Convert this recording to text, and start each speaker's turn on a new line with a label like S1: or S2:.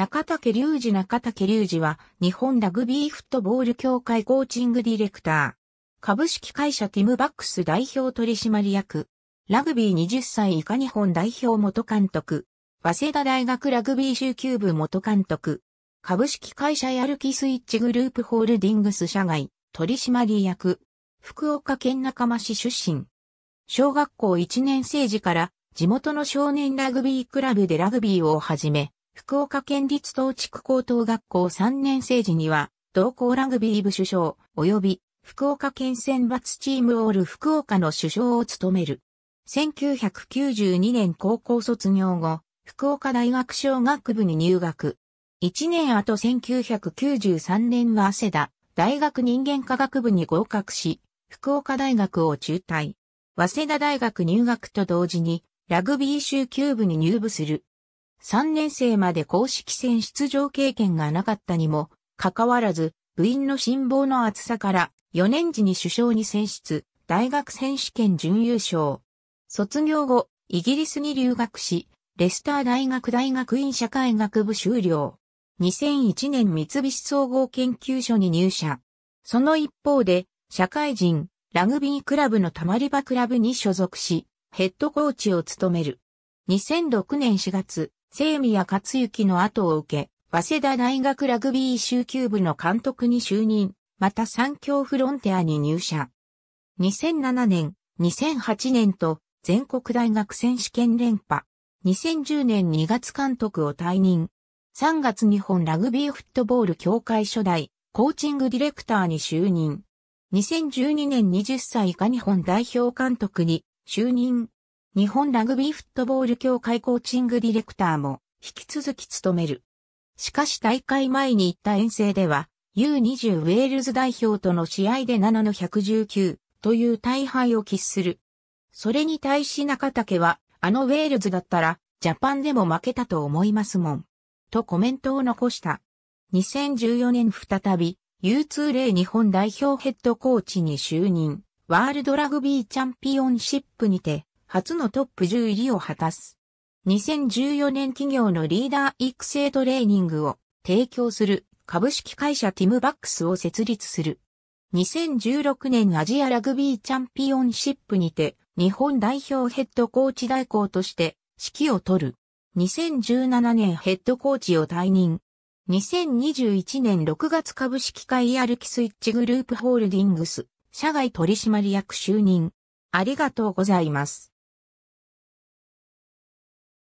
S1: 中竹隆二中竹隆二は日本ラグビーフットボール協会コーチングディレクター。株式会社ティムバックス代表取締役。ラグビー20歳以下日本代表元監督。早稲田大学ラグビー集級部元監督。株式会社やる気スイッチグループホールディングス社外取締役。福岡県中間市出身。小学校1年生時から地元の少年ラグビークラブでラグビーを始め、福岡県立東地区高等学校3年生時には、同校ラグビー部首相、及び福岡県選抜チームオール福岡の首相を務める。1992年高校卒業後、福岡大学小学部に入学。1年後1993年は汗田大学人間科学部に合格し、福岡大学を中退。早稲田大学入学と同時に、ラグビー集級部に入部する。3年生まで公式戦出場経験がなかったにも、かかわらず、部員の辛抱の厚さから4年時に首相に選出、大学選手権準優勝。卒業後、イギリスに留学し、レスター大学大学院社会学部修了。2001年三菱総合研究所に入社。その一方で、社会人、ラグビークラブのたまり場クラブに所属し、ヘッドコーチを務める。2006年4月、生宮克幸の後を受け、早稲田大学ラグビー集級部の監督に就任、また三協フロンティアに入社。2007年、2008年と全国大学選手権連覇。2010年2月監督を退任。3月日本ラグビーフットボール協会初代コーチングディレクターに就任。2012年20歳以下日本代表監督に就任。日本ラグビーフットボール協会コーチングディレクターも引き続き務める。しかし大会前に行った遠征では、U20 ウェールズ代表との試合で7の119という大敗を喫する。それに対し中竹は、あのウェールズだったら、ジャパンでも負けたと思いますもん。とコメントを残した。2014年再び、U2 例日本代表ヘッドコーチに就任、ワールドラグビーチャンピオンシップにて、初のトップ10入りを果たす。2014年企業のリーダー育成トレーニングを提供する株式会社ティムバックスを設立する。2016年アジアラグビーチャンピオンシップにて日本代表ヘッドコーチ代行として指揮を取る。2017年ヘッドコーチを退任。2021年6月株式会やる気スイッチグループホールディングス社外取締役就任。ありがとうございます。